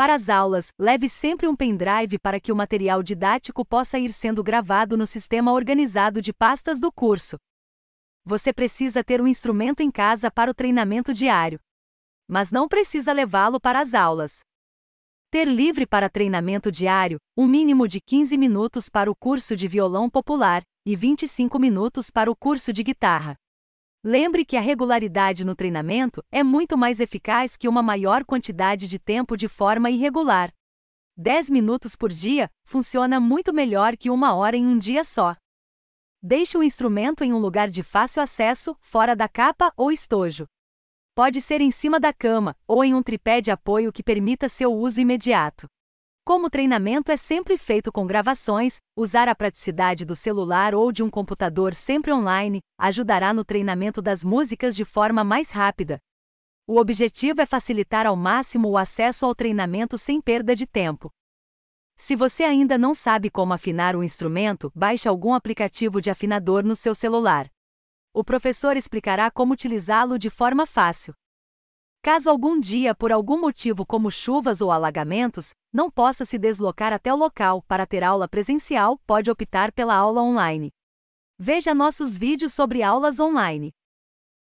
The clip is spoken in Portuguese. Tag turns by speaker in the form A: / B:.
A: Para as aulas, leve sempre um pendrive para que o material didático possa ir sendo gravado no sistema organizado de pastas do curso. Você precisa ter um instrumento em casa para o treinamento diário, mas não precisa levá-lo para as aulas. Ter livre para treinamento diário, um mínimo de 15 minutos para o curso de violão popular e 25 minutos para o curso de guitarra. Lembre que a regularidade no treinamento é muito mais eficaz que uma maior quantidade de tempo de forma irregular. 10 minutos por dia funciona muito melhor que uma hora em um dia só. Deixe o instrumento em um lugar de fácil acesso, fora da capa ou estojo. Pode ser em cima da cama ou em um tripé de apoio que permita seu uso imediato. Como o treinamento é sempre feito com gravações, usar a praticidade do celular ou de um computador sempre online ajudará no treinamento das músicas de forma mais rápida. O objetivo é facilitar ao máximo o acesso ao treinamento sem perda de tempo. Se você ainda não sabe como afinar um instrumento, baixe algum aplicativo de afinador no seu celular. O professor explicará como utilizá-lo de forma fácil. Caso algum dia, por algum motivo como chuvas ou alagamentos, não possa se deslocar até o local para ter aula presencial, pode optar pela aula online. Veja nossos vídeos sobre aulas online.